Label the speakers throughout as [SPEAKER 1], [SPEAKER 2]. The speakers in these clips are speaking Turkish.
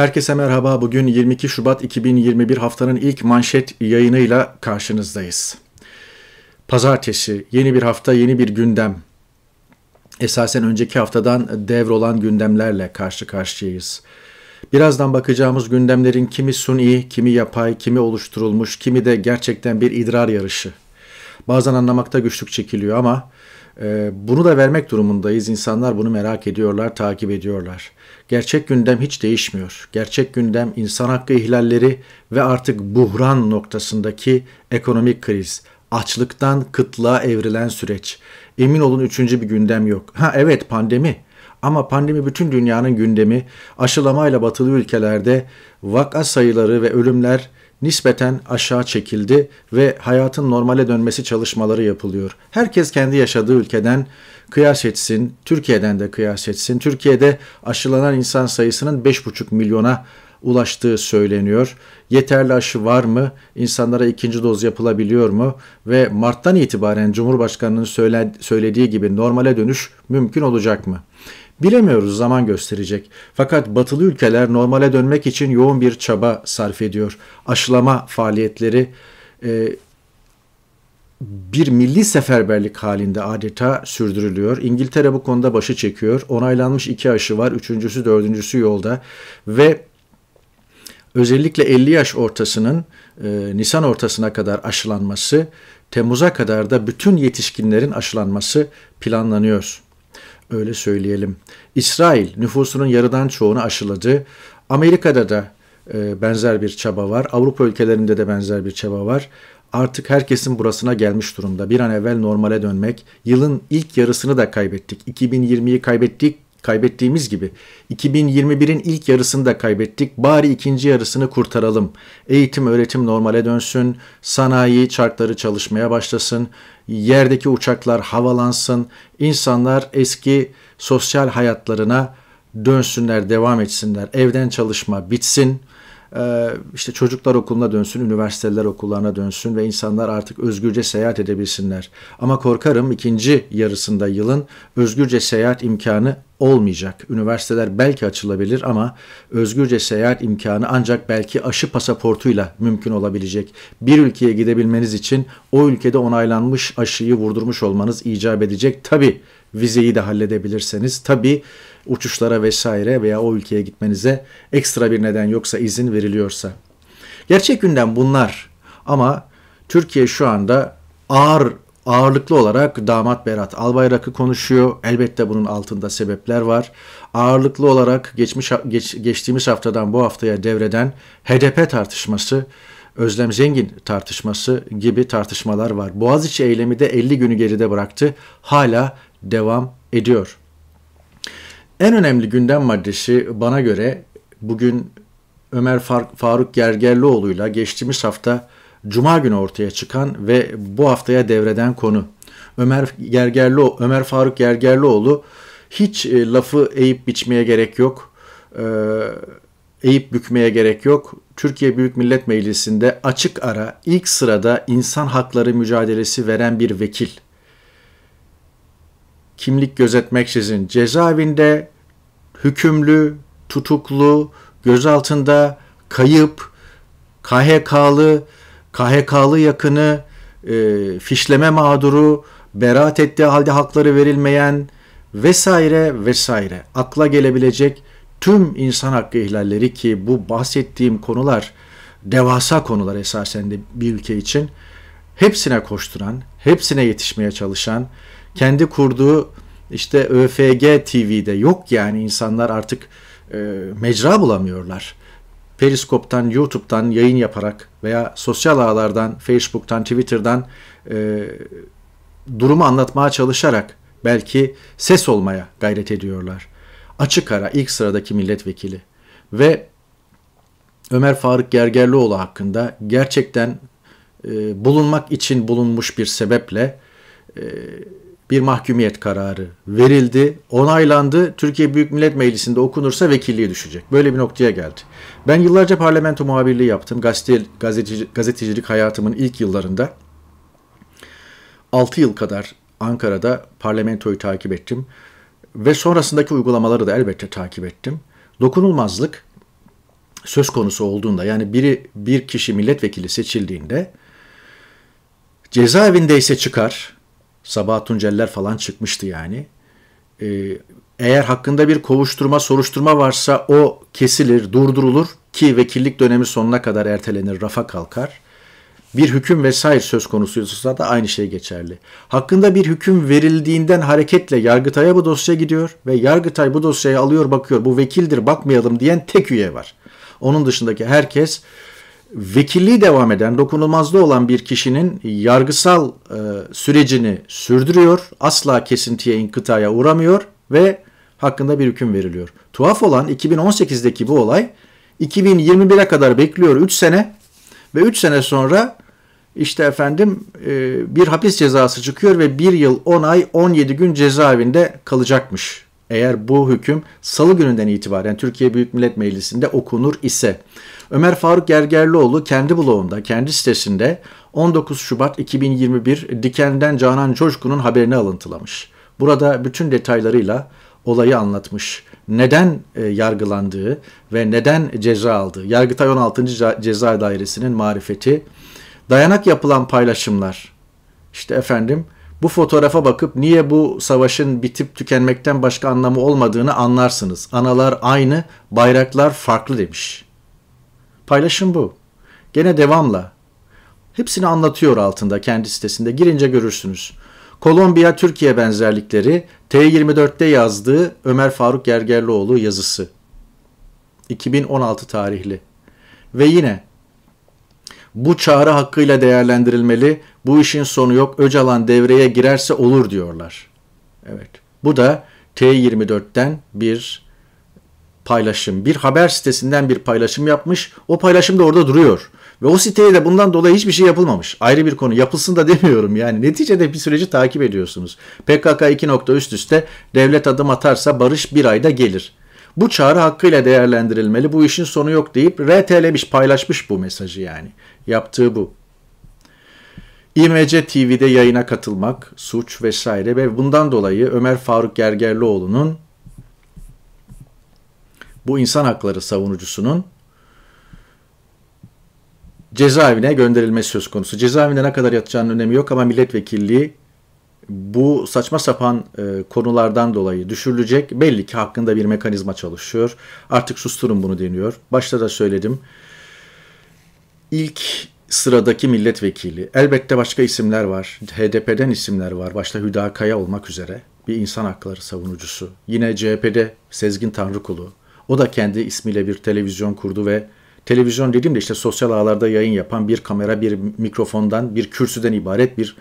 [SPEAKER 1] Herkese merhaba. Bugün 22 Şubat 2021 haftanın ilk manşet yayınıyla karşınızdayız. Pazartesi, yeni bir hafta, yeni bir gündem. Esasen önceki haftadan devrolan gündemlerle karşı karşıyayız. Birazdan bakacağımız gündemlerin kimi suni, kimi yapay, kimi oluşturulmuş, kimi de gerçekten bir idrar yarışı. Bazen anlamakta güçlük çekiliyor ama ee, bunu da vermek durumundayız. İnsanlar bunu merak ediyorlar, takip ediyorlar. Gerçek gündem hiç değişmiyor. Gerçek gündem insan hakkı ihlalleri ve artık buhran noktasındaki ekonomik kriz. Açlıktan kıtlığa evrilen süreç. Emin olun üçüncü bir gündem yok. Ha evet pandemi. Ama pandemi bütün dünyanın gündemi. Aşılamayla batılı ülkelerde vaka sayıları ve ölümler nispeten aşağı çekildi ve hayatın normale dönmesi çalışmaları yapılıyor. Herkes kendi yaşadığı ülkeden kıyas etsin, Türkiye'den de kıyas etsin. Türkiye'de aşılanan insan sayısının 5,5 milyona ulaştığı söyleniyor. Yeterli aşı var mı? İnsanlara ikinci doz yapılabiliyor mu? Ve Mart'tan itibaren Cumhurbaşkanı'nın söylediği gibi normale dönüş mümkün olacak mı? Bilemiyoruz zaman gösterecek. Fakat batılı ülkeler normale dönmek için yoğun bir çaba sarf ediyor. Aşılama faaliyetleri e, bir milli seferberlik halinde adeta sürdürülüyor. İngiltere bu konuda başı çekiyor. Onaylanmış iki aşı var. Üçüncüsü, dördüncüsü yolda. Ve özellikle 50 yaş ortasının e, Nisan ortasına kadar aşılanması, Temmuz'a kadar da bütün yetişkinlerin aşılanması planlanıyor. Öyle söyleyelim. İsrail nüfusunun yarıdan çoğunu aşıladı. Amerika'da da e, benzer bir çaba var. Avrupa ülkelerinde de benzer bir çaba var. Artık herkesin burasına gelmiş durumda. Bir an evvel normale dönmek. Yılın ilk yarısını da kaybettik. 2020'yi kaybettik Kaybettiğimiz gibi 2021'in ilk yarısını da kaybettik. Bari ikinci yarısını kurtaralım. Eğitim, öğretim normale dönsün. Sanayi çarkları çalışmaya başlasın. Yerdeki uçaklar havalansın. İnsanlar eski sosyal hayatlarına dönsünler, devam etsinler. Evden çalışma bitsin. Ee, işte çocuklar okuluna dönsün, üniversiteler okullarına dönsün ve insanlar artık özgürce seyahat edebilsinler. Ama korkarım ikinci yarısında yılın özgürce seyahat imkanı olmayacak. Üniversiteler belki açılabilir ama özgürce seyahat imkanı ancak belki aşı pasaportuyla mümkün olabilecek. Bir ülkeye gidebilmeniz için o ülkede onaylanmış aşıyı vurdurmuş olmanız icap edecek. Tabi vizeyi de halledebilirseniz, tabi uçuşlara vesaire veya o ülkeye gitmenize ekstra bir neden yoksa izin veriliyorsa. Gerçek gündem bunlar ama Türkiye şu anda ağır ağırlıklı olarak damat Berat Albayrak'ı konuşuyor. Elbette bunun altında sebepler var. Ağırlıklı olarak geçmiş geç, geçtiğimiz haftadan bu haftaya devreden HDP tartışması, Özlem Zengin tartışması gibi tartışmalar var. Boğaziçi eylemi de 50 günü geride bıraktı. Hala devam ediyor. En önemli gündem maddesi bana göre bugün Ömer Far- Faruk Gergerlioğlu'yla geçtiğimiz hafta Cuma günü ortaya çıkan ve bu haftaya devreden konu. Ömer Gergerlioğlu, Ömer Faruk Gergerlioğlu hiç e, lafı eğip biçmeye gerek yok. E, eğip bükmeye gerek yok. Türkiye Büyük Millet Meclisi'nde açık ara ilk sırada insan hakları mücadelesi veren bir vekil kimlik gözetmeksizin cezaevinde hükümlü, tutuklu, gözaltında, kayıp, KHK'lı, KHK'lı yakını, e, fişleme mağduru, beraat ettiği halde hakları verilmeyen vesaire vesaire akla gelebilecek tüm insan hakkı ihlalleri ki bu bahsettiğim konular devasa konular esasen de bir ülke için hepsine koşturan, hepsine yetişmeye çalışan kendi kurduğu işte ÖFG TV'de yok yani insanlar artık e, mecra bulamıyorlar. Periskop'tan, YouTube'dan yayın yaparak veya sosyal ağlardan, Facebook'tan, Twitter'dan e, durumu anlatmaya çalışarak belki ses olmaya gayret ediyorlar. Açık ara ilk sıradaki milletvekili ve Ömer Faruk Gergerlioğlu hakkında gerçekten e, bulunmak için bulunmuş bir sebeple e, bir mahkumiyet kararı verildi, onaylandı. Türkiye Büyük Millet Meclisi'nde okunursa vekilliği düşecek. Böyle bir noktaya geldi. Ben yıllarca parlamento muhabirliği yaptım. Gazete, gazetecilik, gazetecilik hayatımın ilk yıllarında. 6 yıl kadar Ankara'da parlamentoyu takip ettim. Ve sonrasındaki uygulamaları da elbette takip ettim. Dokunulmazlık söz konusu olduğunda yani biri bir kişi milletvekili seçildiğinde cezaevindeyse çıkar, Sabah Tunceller falan çıkmıştı yani. Ee, eğer hakkında bir kovuşturma, soruşturma varsa o kesilir, durdurulur ki vekillik dönemi sonuna kadar ertelenir, rafa kalkar. Bir hüküm vesaire söz konusuysa da aynı şey geçerli. Hakkında bir hüküm verildiğinden hareketle Yargıtay'a bu dosya gidiyor ve Yargıtay bu dosyayı alıyor bakıyor bu vekildir bakmayalım diyen tek üye var. Onun dışındaki herkes vekilliği devam eden, dokunulmazlığı olan bir kişinin yargısal e, sürecini sürdürüyor, asla kesintiye, inkıtaya uğramıyor ve hakkında bir hüküm veriliyor. Tuhaf olan 2018'deki bu olay 2021'e kadar bekliyor 3 sene ve 3 sene sonra işte efendim e, bir hapis cezası çıkıyor ve 1 yıl 10 ay 17 gün cezaevinde kalacakmış. Eğer bu hüküm salı gününden itibaren Türkiye Büyük Millet Meclisi'nde okunur ise. Ömer Faruk Gergerlioğlu kendi blogunda, kendi sitesinde 19 Şubat 2021 Diken'den Canan Coşkun'un haberini alıntılamış. Burada bütün detaylarıyla olayı anlatmış. Neden e, yargılandığı ve neden ceza aldığı, Yargıtay 16. Ceza Dairesi'nin marifeti, dayanak yapılan paylaşımlar, işte efendim bu fotoğrafa bakıp niye bu savaşın bitip tükenmekten başka anlamı olmadığını anlarsınız. Analar aynı, bayraklar farklı demiş. Paylaşım bu. Gene devamla. Hepsini anlatıyor altında kendi sitesinde. Girince görürsünüz. Kolombiya Türkiye benzerlikleri T24'te yazdığı Ömer Faruk Gergerlioğlu yazısı. 2016 tarihli. Ve yine bu çağrı hakkıyla değerlendirilmeli. Bu işin sonu yok. Öcalan devreye girerse olur diyorlar. Evet. Bu da T24'ten bir paylaşım, bir haber sitesinden bir paylaşım yapmış. O paylaşım da orada duruyor. Ve o siteye de bundan dolayı hiçbir şey yapılmamış. Ayrı bir konu. Yapılsın da demiyorum yani. Neticede bir süreci takip ediyorsunuz. PKK 2 nokta üst üste devlet adım atarsa barış bir ayda gelir. Bu çağrı hakkıyla değerlendirilmeli. Bu işin sonu yok deyip RT'lemiş, paylaşmış bu mesajı yani. Yaptığı bu. İmece TV'de yayına katılmak, suç vesaire ve bundan dolayı Ömer Faruk Gergerlioğlu'nun bu insan hakları savunucusunun cezaevine gönderilmesi söz konusu. Cezaevinde ne kadar yatacağının önemi yok ama milletvekilliği bu saçma sapan e, konulardan dolayı düşürülecek. Belli ki hakkında bir mekanizma çalışıyor. Artık susturun bunu deniyor. Başta da söyledim. İlk sıradaki milletvekili. Elbette başka isimler var. HDP'den isimler var. Başta Hüda Kaya olmak üzere bir insan hakları savunucusu. Yine CHP'de Sezgin Tanrıkulu, o da kendi ismiyle bir televizyon kurdu ve televizyon dediğimde işte sosyal ağlarda yayın yapan bir kamera, bir mikrofondan, bir kürsüden ibaret bir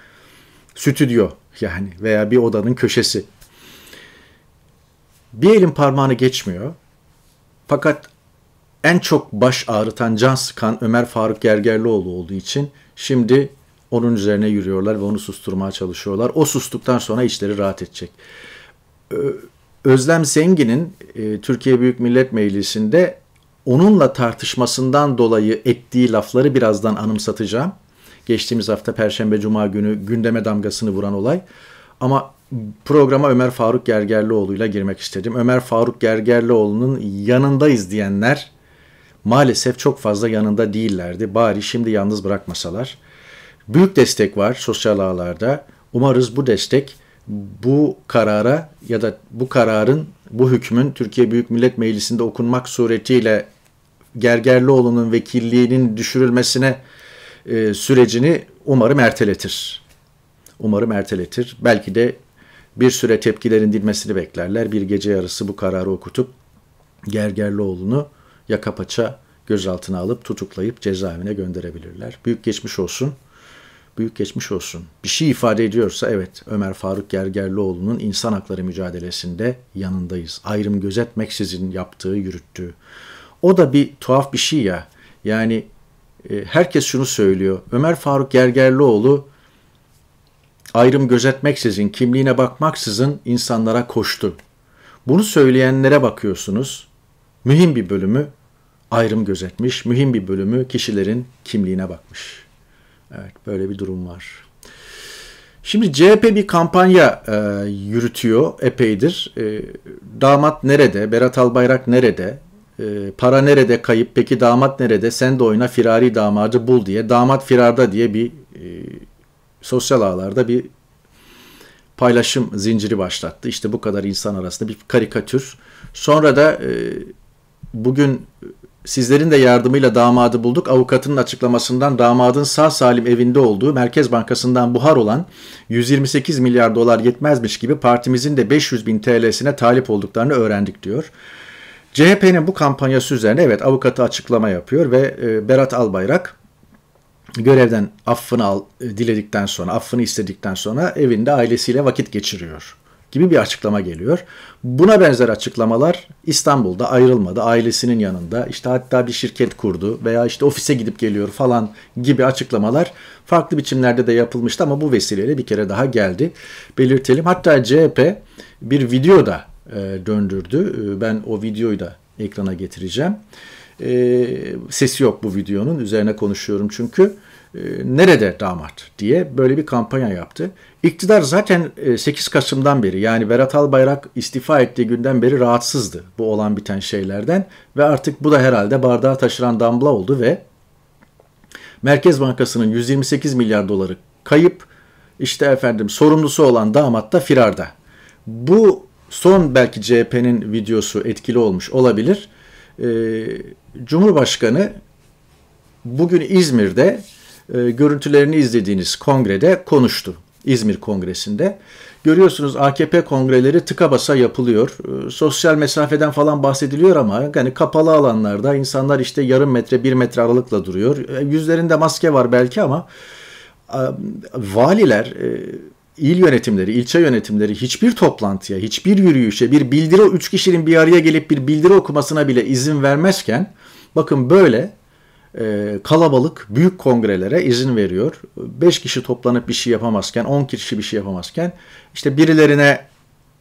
[SPEAKER 1] stüdyo yani veya bir odanın köşesi. Bir elin parmağını geçmiyor. Fakat en çok baş ağrıtan, can sıkan Ömer Faruk Gergerlioğlu olduğu için şimdi onun üzerine yürüyorlar ve onu susturmaya çalışıyorlar. O sustuktan sonra işleri rahat edecek. Ee, Özlem Zengin'in e, Türkiye Büyük Millet Meclisi'nde onunla tartışmasından dolayı ettiği lafları birazdan anımsatacağım. Geçtiğimiz hafta Perşembe Cuma günü gündeme damgasını vuran olay. Ama programa Ömer Faruk Gergerlioğlu ile girmek istedim. Ömer Faruk Gergerlioğlu'nun yanındayız diyenler maalesef çok fazla yanında değillerdi. Bari şimdi yalnız bırakmasalar. Büyük destek var sosyal ağlarda. Umarız bu destek bu karara ya da bu kararın, bu hükmün Türkiye Büyük Millet Meclisi'nde okunmak suretiyle Gergerlioğlu'nun vekilliğinin düşürülmesine e, sürecini umarım erteletir. Umarım erteletir. Belki de bir süre tepkilerin dinmesini beklerler. Bir gece yarısı bu kararı okutup Gergerlioğlu'nu yaka paça gözaltına alıp tutuklayıp cezaevine gönderebilirler. Büyük geçmiş olsun büyük geçmiş olsun. Bir şey ifade ediyorsa evet Ömer Faruk Gergerlioğlu'nun insan hakları mücadelesinde yanındayız. Ayrım gözetmeksizin yaptığı, yürüttüğü. O da bir tuhaf bir şey ya. Yani e, herkes şunu söylüyor. Ömer Faruk Gergerlioğlu ayrım gözetmeksizin, kimliğine bakmaksızın insanlara koştu. Bunu söyleyenlere bakıyorsunuz. Mühim bir bölümü ayrım gözetmiş, mühim bir bölümü kişilerin kimliğine bakmış. Evet böyle bir durum var. Şimdi CHP bir kampanya e, yürütüyor epeydir. E, damat nerede? Berat Albayrak nerede? E, para nerede kayıp? Peki damat nerede? Sen de oyna firari damadı bul diye. Damat firarda diye bir e, sosyal ağlarda bir paylaşım zinciri başlattı. İşte bu kadar insan arasında bir karikatür. Sonra da e, bugün Sizlerin de yardımıyla damadı bulduk. Avukatının açıklamasından damadın sağ salim evinde olduğu Merkez Bankası'ndan buhar olan 128 milyar dolar yetmezmiş gibi partimizin de 500 bin TL'sine talip olduklarını öğrendik diyor. CHP'nin bu kampanyası üzerine evet avukatı açıklama yapıyor ve e, Berat Albayrak görevden affını al, diledikten sonra, affını istedikten sonra evinde ailesiyle vakit geçiriyor gibi bir açıklama geliyor. Buna benzer açıklamalar İstanbul'da ayrılmadı, ailesinin yanında işte hatta bir şirket kurdu veya işte ofise gidip geliyor falan gibi açıklamalar farklı biçimlerde de yapılmıştı ama bu vesileyle bir kere daha geldi. Belirtelim hatta CHP bir video da e, döndürdü. E, ben o videoyu da ekrana getireceğim. E, sesi yok bu videonun üzerine konuşuyorum çünkü. E, nerede damat diye böyle bir kampanya yaptı. İktidar zaten 8 e, Kasım'dan beri yani Berat Albayrak istifa ettiği günden beri rahatsızdı bu olan biten şeylerden ve artık bu da herhalde bardağı taşıran damla oldu ve Merkez Bankası'nın 128 milyar doları kayıp işte efendim sorumlusu olan damat da firarda. Bu son belki CHP'nin videosu etkili olmuş olabilir. Ee, Cumhurbaşkanı bugün İzmir'de e, görüntülerini izlediğiniz kongrede konuştu. İzmir Kongresi'nde. Görüyorsunuz AKP kongreleri tıka basa yapılıyor. E, sosyal mesafeden falan bahsediliyor ama yani kapalı alanlarda insanlar işte yarım metre bir metre aralıkla duruyor. E, yüzlerinde maske var belki ama e, valiler e, il yönetimleri, ilçe yönetimleri hiçbir toplantıya, hiçbir yürüyüşe, bir bildiri üç kişinin bir araya gelip bir bildiri okumasına bile izin vermezken bakın böyle e, kalabalık büyük kongrelere izin veriyor. 5 kişi toplanıp bir şey yapamazken, 10 kişi bir şey yapamazken işte birilerine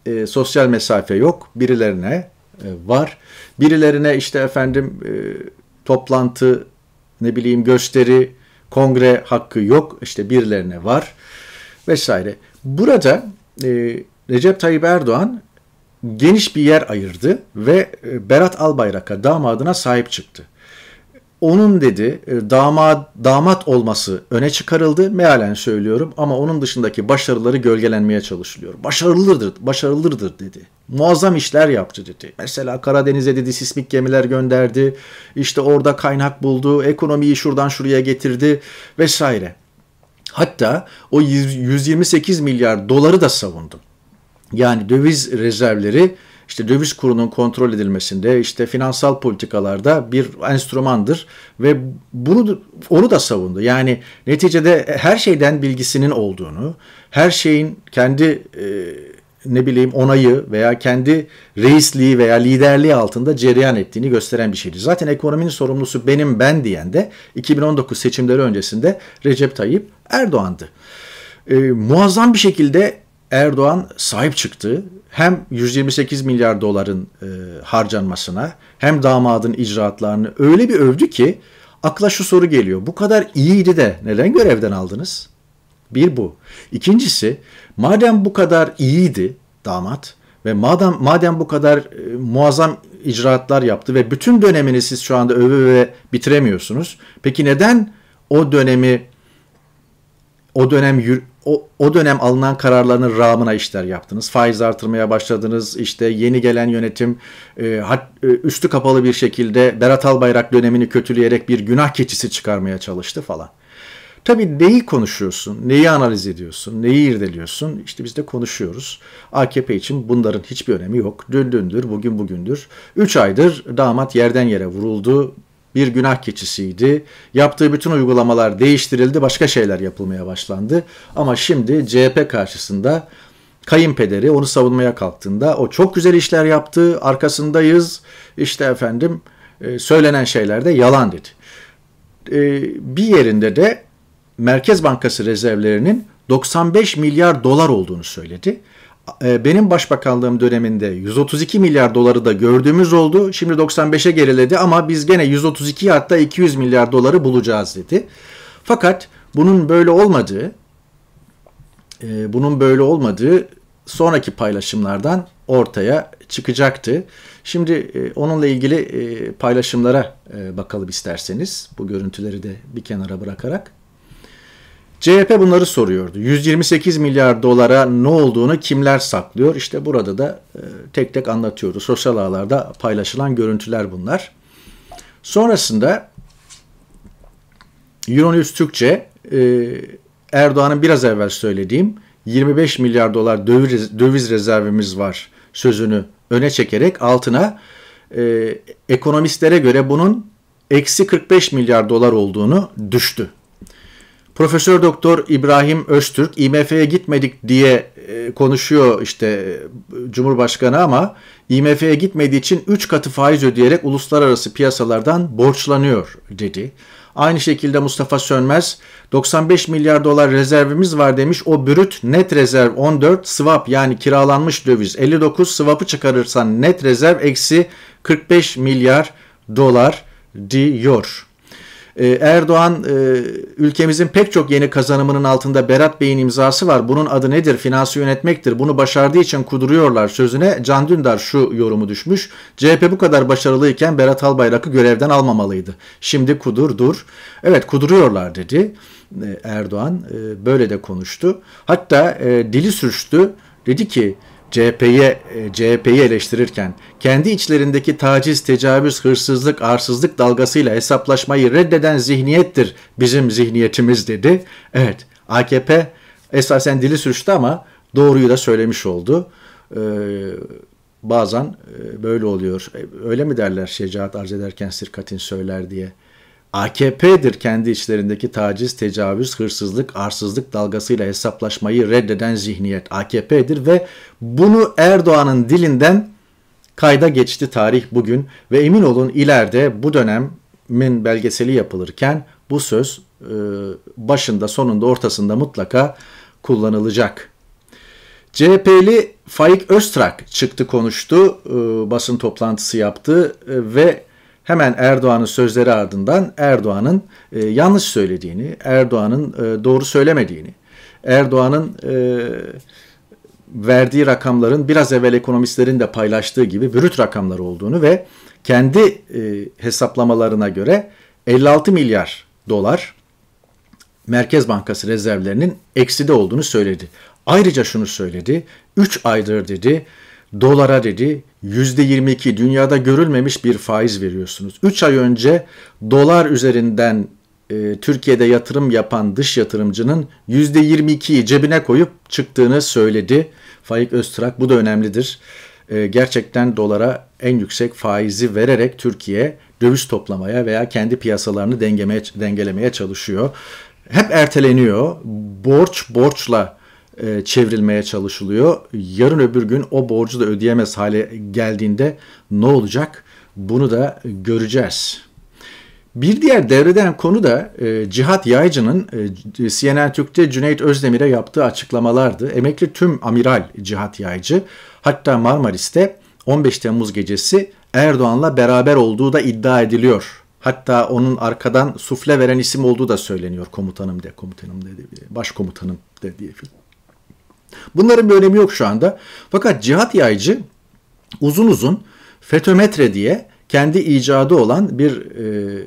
[SPEAKER 1] e, sosyal mesafe yok, birilerine e, var. Birilerine işte efendim e, toplantı, ne bileyim gösteri, kongre hakkı yok, işte birilerine var vesaire. Burada e, Recep Tayyip Erdoğan geniş bir yer ayırdı ve e, Berat Albayrak'a damadına sahip çıktı onun dedi e, damat, damat olması öne çıkarıldı. Mealen söylüyorum ama onun dışındaki başarıları gölgelenmeye çalışılıyor. Başarılıdır, başarılıdır dedi. Muazzam işler yaptı dedi. Mesela Karadeniz'e dedi sismik gemiler gönderdi. İşte orada kaynak buldu. Ekonomiyi şuradan şuraya getirdi vesaire. Hatta o 128 milyar doları da savundu. Yani döviz rezervleri işte döviz kurunun kontrol edilmesinde, işte finansal politikalarda bir enstrümandır ve bunu onu da savundu. Yani neticede her şeyden bilgisinin olduğunu, her şeyin kendi e, ne bileyim onayı veya kendi reisliği veya liderliği altında cereyan ettiğini gösteren bir şeydi. Zaten ekonominin sorumlusu benim ben diyen de 2019 seçimleri öncesinde Recep Tayyip Erdoğan'dı. E, muazzam bir şekilde Erdoğan sahip çıktı. Hem 128 milyar doların e, harcanmasına hem damadın icraatlarını öyle bir övdü ki akla şu soru geliyor. Bu kadar iyiydi de neden görevden aldınız? Bir bu. İkincisi madem bu kadar iyiydi damat ve madem madem bu kadar e, muazzam icraatlar yaptı ve bütün dönemini siz şu anda öve öve bitiremiyorsunuz. Peki neden o dönemi o dönem yürü o, dönem alınan kararların rağmına işler yaptınız. Faiz artırmaya başladınız. İşte yeni gelen yönetim e, e, üstü kapalı bir şekilde Berat Albayrak dönemini kötüleyerek bir günah keçisi çıkarmaya çalıştı falan. Tabii neyi konuşuyorsun, neyi analiz ediyorsun, neyi irdeliyorsun? İşte biz de konuşuyoruz. AKP için bunların hiçbir önemi yok. Dün dündür, bugün bugündür. Üç aydır damat yerden yere vuruldu bir günah keçisiydi. Yaptığı bütün uygulamalar değiştirildi, başka şeyler yapılmaya başlandı. Ama şimdi CHP karşısında kayınpederi onu savunmaya kalktığında o çok güzel işler yaptı, arkasındayız. İşte efendim e, söylenen şeyler de yalan dedi. E, bir yerinde de Merkez Bankası rezervlerinin 95 milyar dolar olduğunu söyledi. E, benim başbakanlığım döneminde 132 milyar doları da gördüğümüz oldu. Şimdi 95'e geriledi ama biz gene 132 hatta 200 milyar doları bulacağız dedi. Fakat bunun böyle olmadığı, e, bunun böyle olmadığı sonraki paylaşımlardan ortaya çıkacaktı. Şimdi e, onunla ilgili paylaşımlara bakalım isterseniz. Bu görüntüleri de bir kenara bırakarak. CHP bunları soruyordu. 128 milyar dolara ne olduğunu kimler saklıyor? İşte burada da e, tek tek anlatıyordu. Sosyal ağlarda paylaşılan görüntüler bunlar. Sonrasında Euronews Türkçe e, Erdoğan'ın biraz evvel söylediğim 25 milyar dolar döviz, rezervimiz var sözünü öne çekerek altına e, ekonomistlere göre bunun eksi 45 milyar dolar olduğunu düştü. Profesör Doktor İbrahim Öztürk IMF'ye gitmedik diye e, konuşuyor işte e, Cumhurbaşkanı ama IMF'ye gitmediği için 3 katı faiz ödeyerek uluslararası piyasalardan borçlanıyor dedi. Aynı şekilde Mustafa Sönmez 95 milyar dolar rezervimiz var demiş. O brüt net rezerv 14 swap yani kiralanmış döviz 59 swap'ı çıkarırsan net rezerv eksi 45 milyar dolar diyor. Ee, Erdoğan e, ülkemizin pek çok yeni kazanımının altında Berat Bey'in imzası var. Bunun adı nedir? Finansı yönetmektir. Bunu başardığı için kuduruyorlar sözüne Can Dündar şu yorumu düşmüş. CHP bu kadar başarılıyken Berat Albayrak'ı görevden almamalıydı. Şimdi kudur dur. Evet kuduruyorlar dedi e, Erdoğan. E, böyle de konuştu. Hatta dili sürçtü. Dedi ki CHP'ye e, CHP'yi eleştirirken kendi içlerindeki taciz, tecavüz, hırsızlık, arsızlık dalgasıyla hesaplaşmayı reddeden zihniyettir bizim zihniyetimiz dedi. Evet AKP esasen dili sürçtü ama doğruyu da söylemiş oldu. Ee, bazen e, böyle oluyor. E, öyle mi derler şey Cahat arz ederken sirkatin söyler diye. AKP'dir kendi içlerindeki taciz, tecavüz, hırsızlık, arsızlık dalgasıyla hesaplaşmayı reddeden zihniyet AKP'dir ve bunu Erdoğan'ın dilinden kayda geçti tarih bugün ve emin olun ileride bu dönemin belgeseli yapılırken bu söz e, başında, sonunda, ortasında mutlaka kullanılacak. CHP'li Faik Öztrak çıktı konuştu, e, basın toplantısı yaptı e, ve hemen Erdoğan'ın sözleri ardından Erdoğan'ın e, yanlış söylediğini, Erdoğan'ın e, doğru söylemediğini, Erdoğan'ın e, verdiği rakamların biraz evvel ekonomistlerin de paylaştığı gibi brüt rakamlar olduğunu ve kendi e, hesaplamalarına göre 56 milyar dolar Merkez Bankası rezervlerinin ekside olduğunu söyledi. Ayrıca şunu söyledi. 3 aydır dedi dolara dedi %22 dünyada görülmemiş bir faiz veriyorsunuz. 3 ay önce dolar üzerinden e, Türkiye'de yatırım yapan dış yatırımcının %22'yi cebine koyup çıktığını söyledi. Faik Öztrak bu da önemlidir. E, gerçekten dolara en yüksek faizi vererek Türkiye döviz toplamaya veya kendi piyasalarını dengemeye, dengelemeye çalışıyor. Hep erteleniyor. Borç borçla e, çevrilmeye çalışılıyor. Yarın öbür gün o borcu da ödeyemez hale geldiğinde ne olacak? Bunu da göreceğiz. Bir diğer devreden konu da e, Cihat Yaycı'nın e, CNN Türk'te Cüneyt Özdemir'e yaptığı açıklamalardı. Emekli tüm amiral Cihat Yaycı hatta Marmaris'te 15 Temmuz gecesi Erdoğan'la beraber olduğu da iddia ediliyor. Hatta onun arkadan sufle veren isim olduğu da söyleniyor komutanım de komutanım dedi. Başkomutanım de diye Bunların bir önemi yok şu anda. Fakat cihat yaycı uzun uzun fetometre diye kendi icadı olan bir e,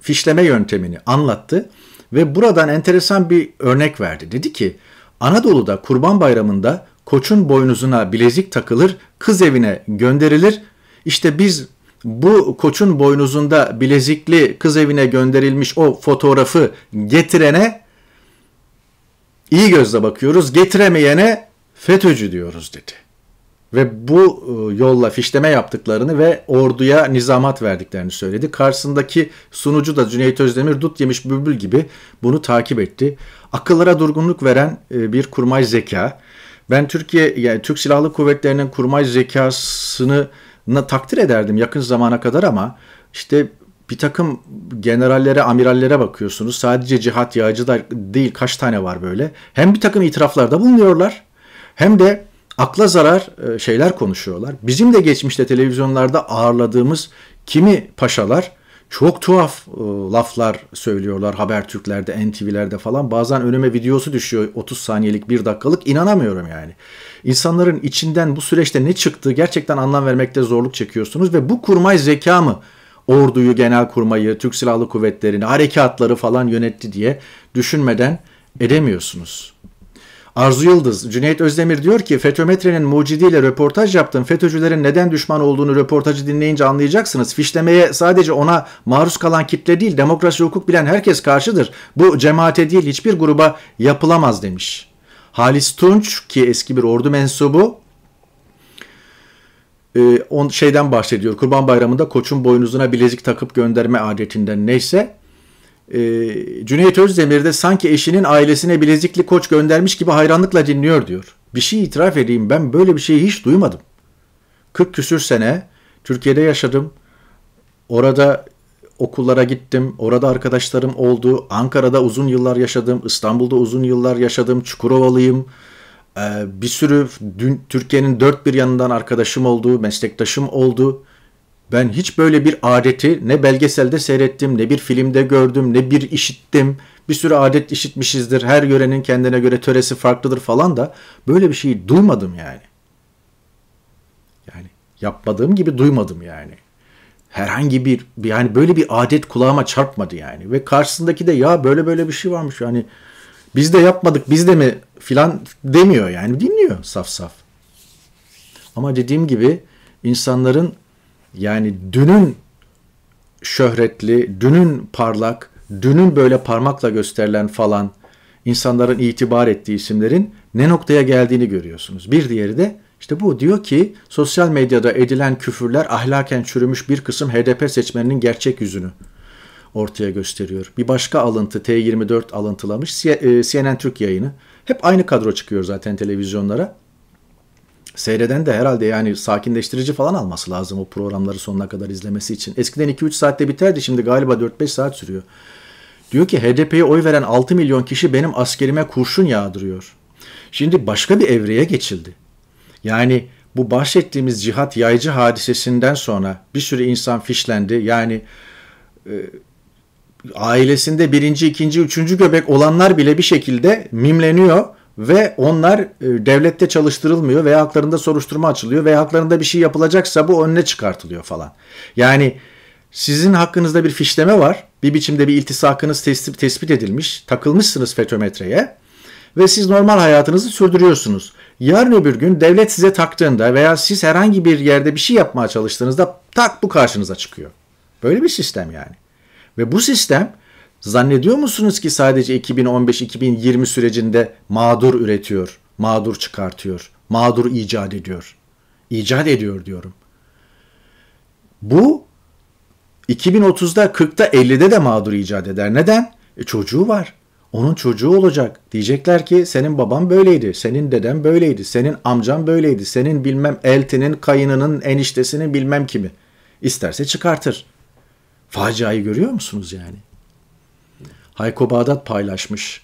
[SPEAKER 1] fişleme yöntemini anlattı ve buradan enteresan bir örnek verdi. Dedi ki Anadolu'da Kurban Bayramı'nda koçun boynuzuna bilezik takılır, kız evine gönderilir. İşte biz bu koçun boynuzunda bilezikli kız evine gönderilmiş o fotoğrafı getirene iyi gözle bakıyoruz. Getiremeyene FETÖ'cü diyoruz dedi. Ve bu e, yolla fişleme yaptıklarını ve orduya nizamat verdiklerini söyledi. Karşısındaki sunucu da Cüneyt Özdemir dut yemiş bülbül gibi bunu takip etti. Akıllara durgunluk veren e, bir kurmay zeka. Ben Türkiye yani Türk Silahlı Kuvvetleri'nin kurmay zekasını takdir ederdim yakın zamana kadar ama işte bir takım generallere, amirallere bakıyorsunuz. Sadece cihat yağcı da değil kaç tane var böyle. Hem bir takım itiraflarda bulunuyorlar hem de akla zarar e, şeyler konuşuyorlar. Bizim de geçmişte televizyonlarda ağırladığımız kimi paşalar çok tuhaf e, laflar söylüyorlar Habertürk'lerde, NTV'lerde falan. Bazen önüme videosu düşüyor 30 saniyelik, 1 dakikalık. inanamıyorum yani. İnsanların içinden bu süreçte ne çıktığı gerçekten anlam vermekte zorluk çekiyorsunuz ve bu kurmay zeka mı? orduyu, genel kurmayı, Türk Silahlı Kuvvetleri'ni, harekatları falan yönetti diye düşünmeden edemiyorsunuz. Arzu Yıldız, Cüneyt Özdemir diyor ki FETÖ-METRE'nin mucidiyle röportaj yaptım. FETÖ'cülerin neden düşman olduğunu röportajı dinleyince anlayacaksınız. Fişlemeye sadece ona maruz kalan kitle değil, demokrasi hukuk bilen herkes karşıdır. Bu cemaate değil hiçbir gruba yapılamaz demiş. Halis Tunç ki eski bir ordu mensubu e, on şeyden bahsediyor. Kurban Bayramı'nda koçun boynuzuna bilezik takıp gönderme adetinden neyse. E, Cüneyt Özdemir de sanki eşinin ailesine bilezikli koç göndermiş gibi hayranlıkla dinliyor diyor. Bir şey itiraf edeyim ben böyle bir şeyi hiç duymadım. 40 küsür sene Türkiye'de yaşadım. Orada okullara gittim. Orada arkadaşlarım oldu. Ankara'da uzun yıllar yaşadım. İstanbul'da uzun yıllar yaşadım. Çukurovalıyım. Ee, bir sürü dün, Türkiye'nin dört bir yanından arkadaşım oldu, meslektaşım oldu. Ben hiç böyle bir adeti ne belgeselde seyrettim, ne bir filmde gördüm, ne bir işittim. Bir sürü adet işitmişizdir. Her yörenin kendine göre töresi farklıdır falan da böyle bir şeyi duymadım yani. Yani yapmadığım gibi duymadım yani. Herhangi bir yani böyle bir adet kulağıma çarpmadı yani. Ve karşısındaki de ya böyle böyle bir şey varmış yani biz de yapmadık biz de mi filan demiyor yani dinliyor saf saf. Ama dediğim gibi insanların yani dünün şöhretli, dünün parlak, dünün böyle parmakla gösterilen falan insanların itibar ettiği isimlerin ne noktaya geldiğini görüyorsunuz. Bir diğeri de işte bu diyor ki sosyal medyada edilen küfürler ahlaken çürümüş bir kısım HDP seçmeninin gerçek yüzünü ortaya gösteriyor. Bir başka alıntı T24 alıntılamış CNN e, Türk yayını. Hep aynı kadro çıkıyor zaten televizyonlara. Seyreden de herhalde yani sakinleştirici falan alması lazım o programları sonuna kadar izlemesi için. Eskiden 2-3 saatte biterdi şimdi galiba 4-5 saat sürüyor. Diyor ki HDP'ye oy veren 6 milyon kişi benim askerime kurşun yağdırıyor. Şimdi başka bir evreye geçildi. Yani bu bahsettiğimiz cihat yaycı hadisesinden sonra bir sürü insan fişlendi. Yani e, ailesinde birinci, ikinci, üçüncü göbek olanlar bile bir şekilde mimleniyor ve onlar e, devlette çalıştırılmıyor veya haklarında soruşturma açılıyor veya haklarında bir şey yapılacaksa bu önüne çıkartılıyor falan. Yani sizin hakkınızda bir fişleme var. Bir biçimde bir iltisakınız tespit, tespit edilmiş. Takılmışsınız fetometreye ve siz normal hayatınızı sürdürüyorsunuz. Yarın öbür gün devlet size taktığında veya siz herhangi bir yerde bir şey yapmaya çalıştığınızda tak bu karşınıza çıkıyor. Böyle bir sistem yani. Ve bu sistem zannediyor musunuz ki sadece 2015-2020 sürecinde mağdur üretiyor, mağdur çıkartıyor, mağdur icat ediyor? İcat ediyor diyorum. Bu 2030'da 40'ta 50'de de mağdur icat eder. Neden? E çocuğu var. Onun çocuğu olacak. Diyecekler ki senin baban böyleydi, senin deden böyleydi, senin amcan böyleydi, senin bilmem eltinin, kayınının, eniştesinin bilmem kimi. İsterse çıkartır. Faciayı görüyor musunuz yani? Hayko Bağdat paylaşmış.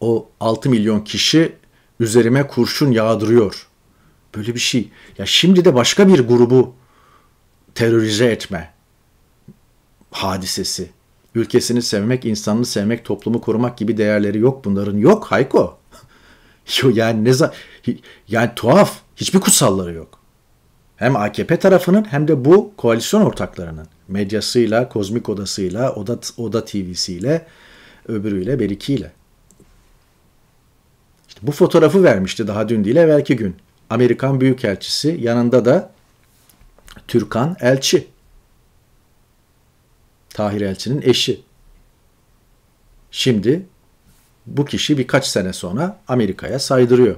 [SPEAKER 1] O 6 milyon kişi üzerime kurşun yağdırıyor. Böyle bir şey. Ya şimdi de başka bir grubu terörize etme hadisesi. Ülkesini sevmek, insanını sevmek, toplumu korumak gibi değerleri yok bunların. Yok Hayko. yani ne yani tuhaf. Hiçbir kutsalları yok. Hem AKP tarafının hem de bu koalisyon ortaklarının medyasıyla, kozmik odasıyla, oda, oda TV'siyle, öbürüyle, berikiyle. İşte bu fotoğrafı vermişti daha dün değil evvelki gün. Amerikan Büyükelçisi yanında da Türkan Elçi. Tahir Elçi'nin eşi. Şimdi bu kişi birkaç sene sonra Amerika'ya saydırıyor.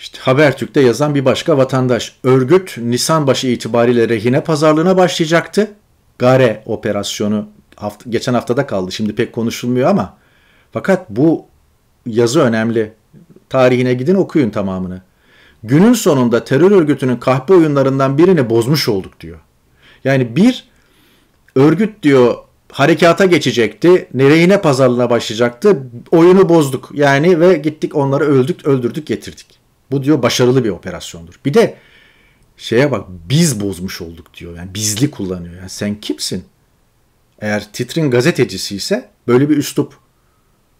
[SPEAKER 1] İşte Habertürk'te yazan bir başka vatandaş. Örgüt Nisan başı itibariyle rehine pazarlığına başlayacaktı. Gare operasyonu hafta, geçen haftada kaldı. Şimdi pek konuşulmuyor ama. Fakat bu yazı önemli. Tarihine gidin okuyun tamamını. Günün sonunda terör örgütünün kahpe oyunlarından birini bozmuş olduk diyor. Yani bir örgüt diyor harekata geçecekti. Nereyine pazarlığına başlayacaktı. Oyunu bozduk yani ve gittik onları öldük, öldürdük, getirdik. Bu diyor başarılı bir operasyondur. Bir de şeye bak biz bozmuş olduk diyor. Yani bizli kullanıyor. Yani sen kimsin? Eğer titrin gazetecisi ise böyle bir üslup.